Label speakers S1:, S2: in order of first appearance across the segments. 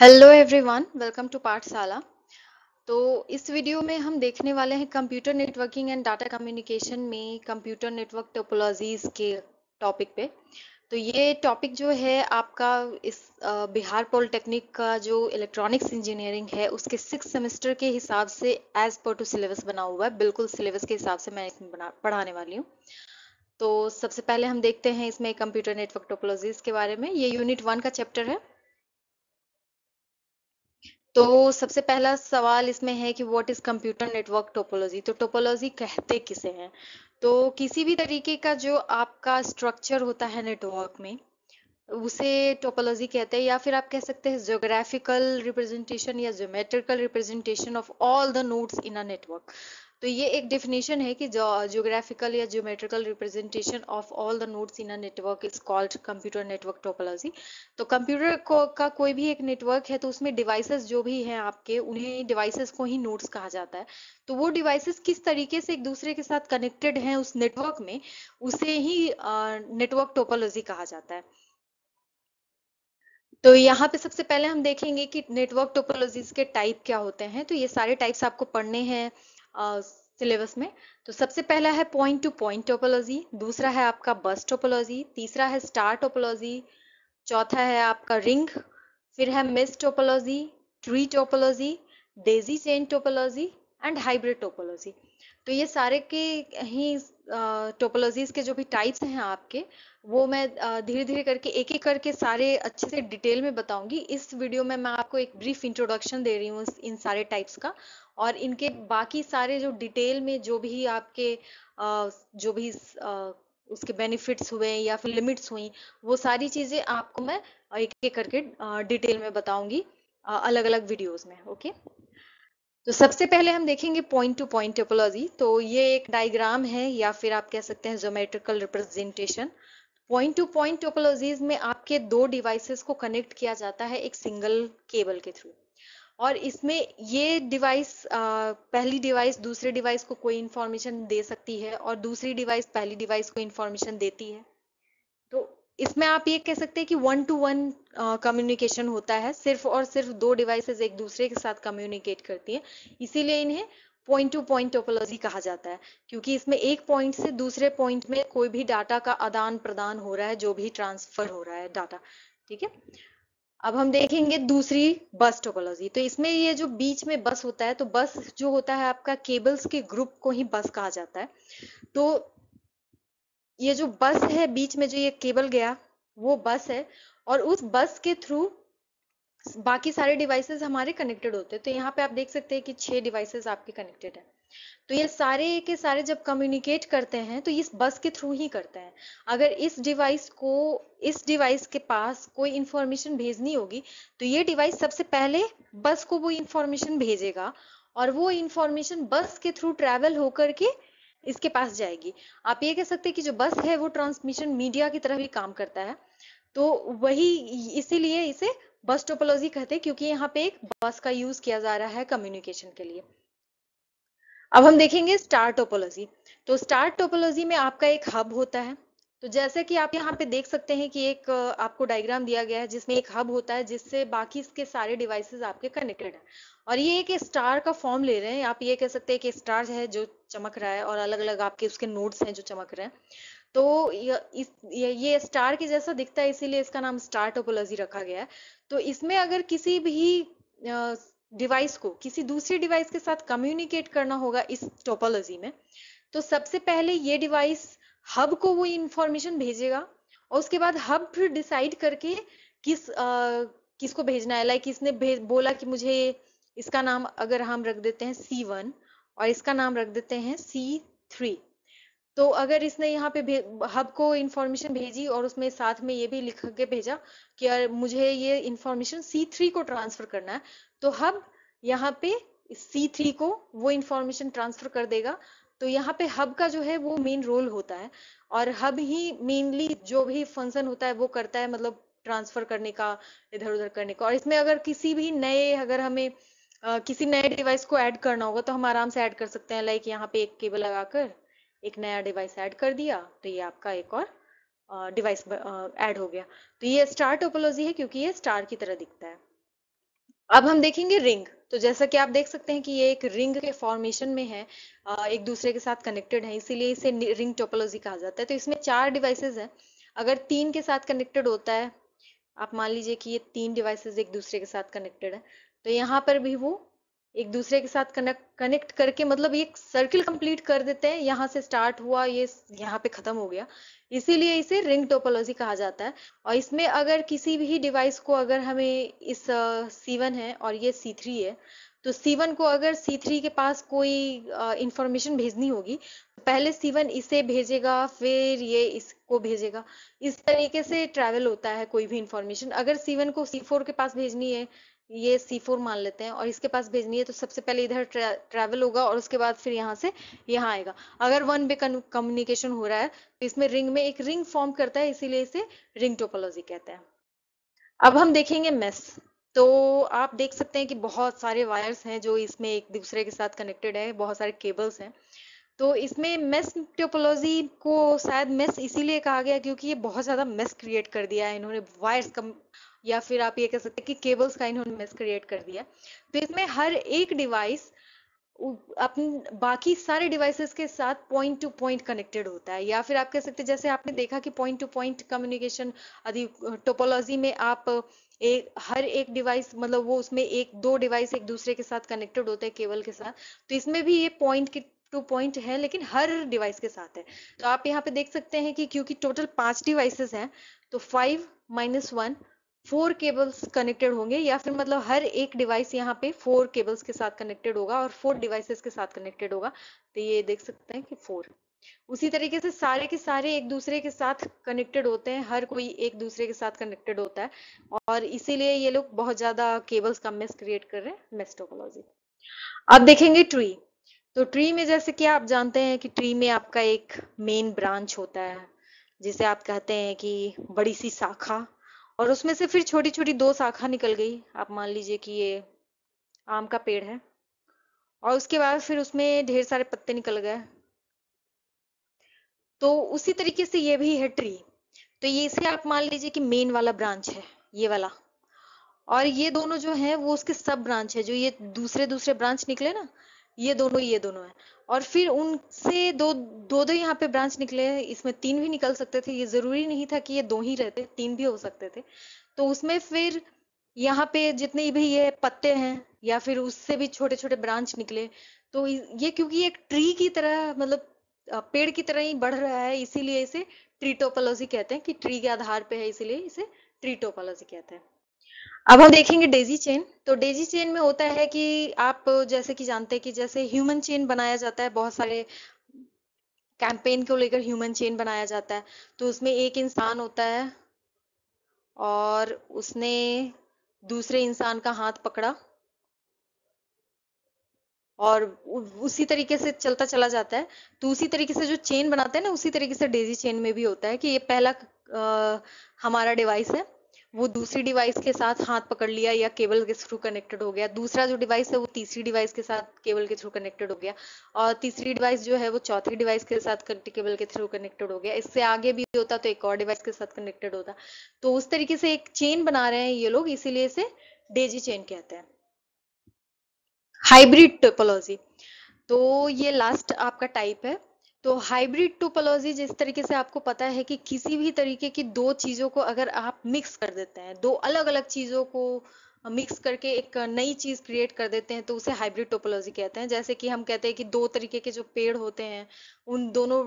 S1: hello
S2: everyone welcome to पाठशाला तो इस वीडियो में हम देखने वाले हैं computer networking and data communication में कंप्यूटर नेटवर्क टोपोलॉजीज के टॉपिक पे तो ये टॉपिक जो है आपका इस बिहार पॉलिटेक्निक का जो इलेक्ट्रॉनिक्स इंजीनियरिंग है उसके सिक्स सेमेस्टर के हिसाब से एज पर टू सिलेबस बना हुआ है बिल्कुल सिलेबस के हिसाब से मैं इसमें बना पढ़ाने वाली हूँ तो सबसे पहले हम देखते हैं इसमें कंप्यूटर नेटवर्क टोपोलॉजीज के बारे में ये यूनिट वन का चैप्टर है तो सबसे पहला सवाल इसमें है कि what is computer network topology तो टोपोलॉजी कहते किसे हैं तो किसी भी तरीके का जो आपका स्ट्रक्चर होता है नेटवर्क में उसे टोपोलॉजी कहते हैं या फिर आप कह सकते हैं जियोग्राफिकल रिप्रेजेंटेशन या geometrical representation of all the nodes in a network तो ये एक डेफिनेशन है कि जोग्राफिकल या geometrical representation of all the nodes in a network is called computer network topology तो कंप्यूटर को का कोई भी एक नेटवर्क है तो उसमें डिवाइसेस जो भी हैं आपके उन्हें डिवाइसेस को ही नोड्स कहा जाता है तो वो डिवाइसेस किस तरीके से एक दूसरे के साथ कनेक्टेड हैं उस नेटवर्क में उसे ही नेटवर्क uh, टोपोलॉजी कहा जाता है तो यहाँ पे सबसे पहले हम देखेंगे कि नेटवर्क टोपोलॉजीज के टाइप क्या होते हैं तो ये सारे टाइप्स आपको पढ़ने हैं सिलेबस में तो सबसे पहला है पॉइंट टू पॉइंट टोपोलॉजी दूसरा है आपका बस टोपोलॉजी तीसरा है स्टार टोपोलॉजी चौथा है आपका रिंग फिर है mesh topology tree topology daisy chain topology and hybrid topology तो ये सारे के ही टोपोलॉजीज के जो भी टाइप्स हैं आपके वो मैं धीरे धीरे करके एक एक करके सारे अच्छे से डिटेल में बताऊंगी इस वीडियो में मैं आपको एक ब्रीफ इंट्रोडक्शन दे रही हूँ इन सारे टाइप्स का और इनके बाकी सारे जो डिटेल में जो भी आपके जो भी उसके बेनिफिट्स हुए या फिर लिमिट्स हुई वो सारी चीजें आपको मैं एक एक करके डिटेल में बताऊंगी अलग अलग वीडियोस में ओके तो सबसे पहले हम देखेंगे पॉइंट टू पॉइंट टोपोलॉजी तो ये एक डायग्राम है या फिर आप कह सकते हैं geometrical representation point to point topologies में आपके दो डिवाइसेस को कनेक्ट किया जाता है एक सिंगल केबल के थ्रू और इसमें ये डिवाइस पहली डिवाइस दूसरे डिवाइस को कोई इन्फॉर्मेशन दे सकती है और दूसरी डिवाइस पहली डिवाइस को इंफॉर्मेशन देती है तो इसमें आप ये कह सकते हैं कि वन टू वन कम्युनिकेशन होता है सिर्फ और सिर्फ दो डिवाइसेस एक दूसरे के साथ कम्युनिकेट करती हैं इसीलिए इन्हें पॉइंट टू पॉइंट टोपोलॉजी कहा जाता है क्योंकि इसमें एक पॉइंट से दूसरे पॉइंट में कोई भी डाटा का आदान प्रदान हो रहा है जो भी ट्रांसफर हो रहा है डाटा ठीक है अब हम देखेंगे दूसरी बस टोपोलॉजी तो इसमें ये जो बीच में बस होता है तो बस जो होता है आपका केबल्स के ग्रुप को ही बस कहा जाता है तो ये जो बस है बीच में जो ये केबल गया वो बस है और उस बस के थ्रू बाकी सारे डिवाइसेस हमारे कनेक्टेड होते हैं तो यहाँ पे आप देख सकते हैं कि छह डिवाइसेस आपके कनेक्टेड है तो ये सारे के सारे जब कम्युनिकेट करते हैं तो इस बस के थ्रू ही करते हैं अगर इस डिवाइस को इस डिवाइस के पास कोई इंफॉर्मेशन भेजनी होगी तो ये डिवाइस सबसे पहले बस को वो इंफॉर्मेशन भेजेगा और वो इंफॉर्मेशन बस के थ्रू ट्रेवल होकर के इसके पास जाएगी आप ये कह सकते हैं कि जो बस है वो ट्रांसमिशन मीडिया की तरह ही काम करता है तो वही इसीलिए इसे बस टोपोलॉजी कहते हैं क्योंकि यहाँ पे एक बस का यूज किया जा रहा है कम्युनिकेशन के लिए अब हम देखेंगे स्टार टोपोलॉजी तो स्टार टोपोलॉजी में आपका एक हब होता है तो जैसे कि आप यहाँ पे देख सकते हैं कि एक आपको डायग्राम दिया गया है जिसमें एक हब होता है जिससे बाकी इसके सारे डिवाइसेस आपके कनेक्टेड है और ये एक स्टार का फॉर्म ले रहे हैं आप ये कह सकते हैं कि स्टार है जो चमक रहा है और अलग अलग आपके उसके नोड्स हैं जो चमक रहे हैं तो ये, ये स्टार के जैसा दिखता है इसीलिए इसका नाम स्टार टोपोलॉजी रखा गया है तो इसमें अगर किसी भी डिवाइस को किसी दूसरे डिवाइस के साथ कम्युनिकेट करना होगा इस टोपोलॉजी में तो सबसे पहले ये डिवाइस हब को वो इंफॉर्मेशन भेजेगा और उसके बाद हब फिर डिसाइड करके किस आ, किसको भेजना है लाइक किसने बोला कि मुझे इसका नाम अगर हम रख देते हैं सी वन और इसका नाम रख देते हैं सी थ्री तो अगर इसने यहाँ पे हब को इंफॉर्मेशन भेजी और उसमें साथ में ये भी लिख के भेजा कि यार मुझे ये इंफॉर्मेशन सी थ्री को ट्रांसफर करना है तो हब यहाँ पे सी थ्री को वो इंफॉर्मेशन ट्रांसफर कर देगा तो यहाँ पे हब का जो है वो मेन रोल होता है और हब ही मेनली जो भी फंक्शन होता है वो करता है मतलब ट्रांसफर करने का इधर उधर करने का और इसमें अगर किसी भी नए अगर हमें आ, किसी नए डिवाइस को ऐड करना होगा तो हम आराम से ऐड कर सकते हैं लाइक यहाँ पे एक केबल लगाकर एक नया डिवाइस ऐड कर दिया तो ये आपका एक और डिवाइस ऐड हो गया तो ये स्टार टोपोलॉजी है क्योंकि ये स्टार की तरह दिखता है अब हम देखेंगे रिंग तो जैसा कि आप देख सकते हैं कि ये एक रिंग के फॉर्मेशन में है एक दूसरे के साथ कनेक्टेड है इसीलिए इसे रिंग टोपोलॉजी कहा जाता है तो इसमें चार डिवाइसेज हैं अगर तीन के साथ कनेक्टेड होता है आप मान लीजिए कि ये तीन डिवाइसेज एक दूसरे के साथ कनेक्टेड है तो यहाँ पर भी वो एक दूसरे के साथ कनेक्ट कनेक्ट करके मतलब ये सर्किल कंप्लीट कर देते हैं यहाँ से स्टार्ट हुआ ये यहाँ पे खत्म हो गया इसीलिए इसे रिंग टोपोलॉजी कहा जाता है और इसमें अगर किसी भी डिवाइस को अगर हमें इस सीवन है और ये थ्री है तो C1 को अगर C3 के पास कोई इंफॉर्मेशन भेजनी होगी तो पहले C1 इसे भेजेगा फिर ये इसको भेजेगा इस तरीके से ट्रैवल होता है कोई भी इंफॉर्मेशन अगर C1 को C4 के पास भेजनी है ये C4 मान लेते हैं और इसके पास भेजनी है तो सबसे पहले इधर ट्रे, ट्रेवल होगा और उसके बाद फिर यहाँ से यहाँ आएगा अगर वन वे कम्युनिकेशन हो रहा है तो इसमें रिंग में एक रिंग फॉर्म करता है इसीलिए इसे रिंग टोपोलॉजी कहते हैं अब हम देखेंगे मेस तो आप देख सकते हैं कि बहुत सारे वायर्स हैं जो इसमें एक दूसरे के साथ कनेक्टेड है बहुत सारे केबल्स हैं तो इसमें मेस टोपोलॉजी को शायद मेस इसीलिए कहा गया क्योंकि ये बहुत ज़्यादा मेस क्रिएट कर दिया है इन्होंने वायर्स का या फिर आप ये कह सकते हैं कि केबल्स का इन्होंने मिस क्रिएट कर दिया तो इसमें हर एक डिवाइस अपने बाकी सारे डिवाइसेस के साथ पॉइंट टू पॉइंट कनेक्टेड होता है या फिर आप कह सकते हैं जैसे आपने देखा कि पॉइंट टू पॉइंट कम्युनिकेशन आदि टोपोलॉजी में आप एक हर एक डिवाइस मतलब वो उसमें एक दो डिवाइस एक दूसरे के साथ कनेक्टेड होते हैं केबल के साथ तो इसमें भी ये पॉइंट के टू पॉइंट है लेकिन हर डिवाइस के साथ है तो आप यहाँ पे देख सकते हैं कि क्योंकि टोटल पांच डिवाइसेस हैं तो five minus one four cables connected होंगे या फिर मतलब हर एक डिवाइस यहाँ पे फोर केबल्स के साथ कनेक्टेड होगा और फोर डिवाइसेस के साथ कनेक्टेड होगा तो ये देख सकते हैं कि फोर उसी तरीके से सारे के सारे एक दूसरे के साथ कनेक्टेड होते हैं हर कोई एक दूसरे के साथ कनेक्टेड होता है और इसीलिए ये लोग बहुत ज्यादा केबल्स का मेस क्रिएट कर रहे हैं मेस्टोकोलॉजी अब देखेंगे ट्री तो ट्री में जैसे कि आप जानते हैं कि ट्री में आपका एक मेन ब्रांच होता है जिसे आप कहते हैं कि बड़ी सी शाखा और उसमें से फिर छोटी छोटी दो शाखा निकल गई आप मान लीजिए कि ये आम का पेड़ है और उसके बाद फिर उसमें ढेर सारे पत्ते निकल गए तो उसी तरीके से ये भी है ट्री तो ये इसे आप मान लीजिए कि मेन वाला ब्रांच है ये वाला और ये दोनों जो है वो उसके सब ब्रांच है जो ये दूसरे दूसरे ब्रांच निकले ना ये दोनों ये दोनों है और फिर उनसे दो दो दो यहाँ पे ब्रांच निकले हैं इसमें तीन भी निकल सकते थे ये जरूरी नहीं था कि ये दो ही रहते तीन भी हो सकते थे तो उसमें फिर यहाँ पे जितने भी ये पत्ते हैं या फिर उससे भी छोटे छोटे ब्रांच निकले तो ये क्योंकि एक ट्री की तरह मतलब पेड़ की तरह ही बढ़ रहा है इसीलिए इसे ट्रीटोपोलॉजी कहते हैं कि ट्री के आधार पे है इसीलिए इसे ट्रीटोपोलॉजी कहते हैं अब हम देखेंगे डेजी चेन तो डेजी चेन में होता है कि आप जैसे कि जानते हैं कि जैसे ह्यूमन चेन बनाया जाता है बहुत सारे कैंपेन को लेकर ह्यूमन चेन बनाया जाता है तो उसमें एक इंसान होता है और उसने दूसरे इंसान का हाथ पकड़ा और उसी तरीके से चलता चला जाता है तो उसी तरीके से जो चेन बनाते हैं ना उसी तरीके से डेजी चेन में भी होता है कि ये पहला आ, हमारा डिवाइस है वो दूसरी डिवाइस के साथ हाथ पकड़ लिया या केबल के थ्रू कनेक्टेड हो गया दूसरा जो डिवाइस है वो तीसरी डिवाइस के साथ केबल के थ्रू कनेक्टेड हो गया और तीसरी डिवाइस जो है वो चौथी डिवाइस के साथ केबल के थ्रू कनेक्टेड हो गया इससे आगे भी होता तो एक और डिवाइस के साथ कनेक्टेड होता तो उस तरीके से एक चेन बना रहे हैं ये लोग इसीलिए इसे डेजी चेन कहते हैं हाइब्रिड टोपोलॉजी तो ये लास्ट आपका टाइप है तो हाइब्रिड टोपोलॉजी जिस तरीके से आपको पता है कि किसी भी तरीके की दो चीज़ों को अगर आप मिक्स कर देते हैं दो अलग अलग चीज़ों को मिक्स करके एक नई चीज़ क्रिएट कर देते हैं तो उसे हाइब्रिड टोपोलॉजी कहते हैं जैसे कि हम कहते हैं कि दो तरीके के जो पेड़ होते हैं उन दोनों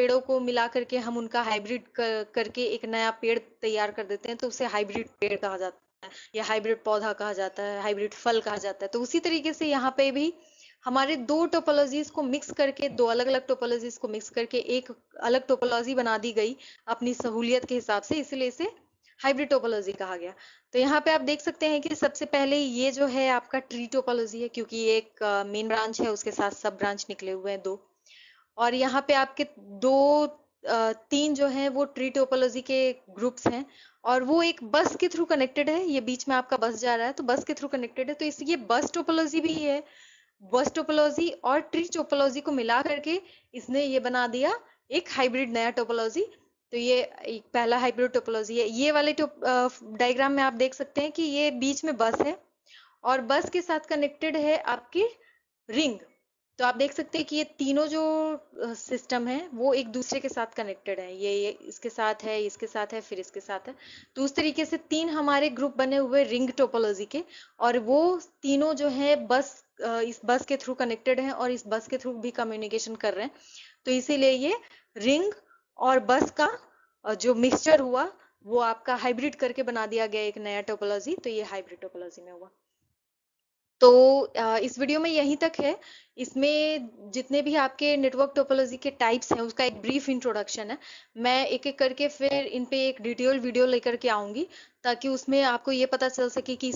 S2: पेड़ों को मिला करके हम उनका हाइब्रिड कर, करके एक नया पेड़ तैयार कर देते हैं तो उसे हाइब्रिड पेड़ कहा जाता है या हाइब्रिड पौधा कहा जाता है हाइब्रिड फल कहा जाता है तो उसी तरीके से यहाँ पे भी हमारे दो टोपोलॉजीज को मिक्स करके दो अलग अलग टोपोलॉजीज को मिक्स करके एक अलग टोपोलॉजी बना दी गई अपनी सहूलियत के हिसाब से इसलिए इसे हाइब्रिड टोपोलॉजी कहा गया तो यहाँ पे आप देख सकते हैं कि सबसे पहले ये जो है आपका ट्री टोपोलॉजी है क्योंकि ये एक मेन ब्रांच है उसके साथ सब ब्रांच निकले हुए हैं दो और यहाँ पे आपके दो तीन जो है वो ट्री टोपोलॉजी के ग्रुप्स हैं और वो एक बस के थ्रू कनेक्टेड है ये बीच में आपका बस जा रहा है तो बस के थ्रू कनेक्टेड है तो इसलिए बस टोपोलॉजी भी है बस टोपोलॉजी और ट्री टोपोलॉजी को मिला करके इसने ये बना दिया एक हाइब्रिड नया टोपोलॉजी तो ये एक पहला हाइब्रिड टोपोलॉजी है ये वाले डायग्राम में आप देख सकते हैं कि ये बीच में बस है और बस के साथ कनेक्टेड है आपकी रिंग तो आप देख सकते हैं कि ये तीनों जो सिस्टम है वो एक दूसरे के साथ कनेक्टेड है ये ये इसके साथ है इसके साथ है फिर इसके साथ है तो उस तरीके से तीन हमारे ग्रुप बने हुए रिंग टोपोलॉजी के और वो तीनों जो है बस इस बस के थ्रू कनेक्टेड हैं और इस बस के थ्रू भी कम्युनिकेशन कर रहे हैं तो इसीलिए ये रिंग और बस का जो मिक्सचर हुआ वो आपका हाइब्रिड करके बना दिया गया एक नया टोपोलॉजी तो ये हाइब्रिड टोपोलॉजी में हुआ तो इस वीडियो में यहीं तक है इसमें जितने भी आपके नेटवर्क टोपोलॉजी के टाइप्स हैं उसका एक ब्रीफ इंट्रोडक्शन है मैं एक एक करके फिर इन पे एक डिटेल वीडियो लेकर के आऊंगी ताकि उसमें आपको ये पता चल सके कि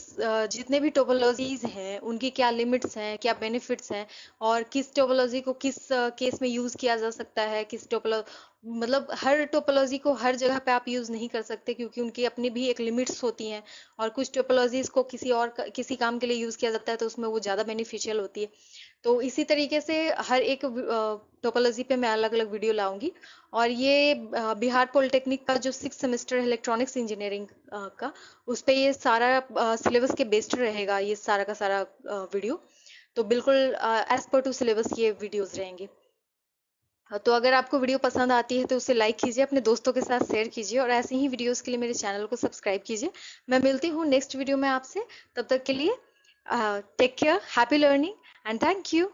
S2: जितने भी टोपोलॉजीज हैं उनकी क्या लिमिट्स हैं क्या बेनिफिट्स हैं और किस टोपोलॉजी को किस केस में यूज़ किया जा सकता है किस टोपोलॉजी मतलब हर टोपोलॉजी को हर जगह पे आप यूज नहीं कर सकते क्योंकि उनकी अपनी भी एक लिमिट्स होती हैं और कुछ टोपोलॉजीज को किसी और किसी काम के लिए यूज किया जाता है तो उसमें वो ज्यादा बेनिफिशियल होती है तो इसी तरीके से हर एक टोपोलॉजी पे मैं अलग अलग वीडियो लाऊंगी और ये बिहार पॉलिटेक्निक का जो सिक्स सेमेस्टर इलेक्ट्रॉनिक्स इंजीनियरिंग का उस पर ये सारा सिलेबस के बेस्ड रहेगा ये सारा का सारा वीडियो तो बिल्कुल एज पर टू सिलेबस ये वीडियोज रहेंगे हाँ, तो अगर आपको वीडियो पसंद आती है तो उसे लाइक कीजिए अपने दोस्तों के साथ शेयर कीजिए और ऐसे ही वीडियोस के लिए मेरे चैनल को सब्सक्राइब कीजिए मैं मिलती हूँ नेक्स्ट वीडियो में आपसे तब तक के लिए take care happy learning and thank you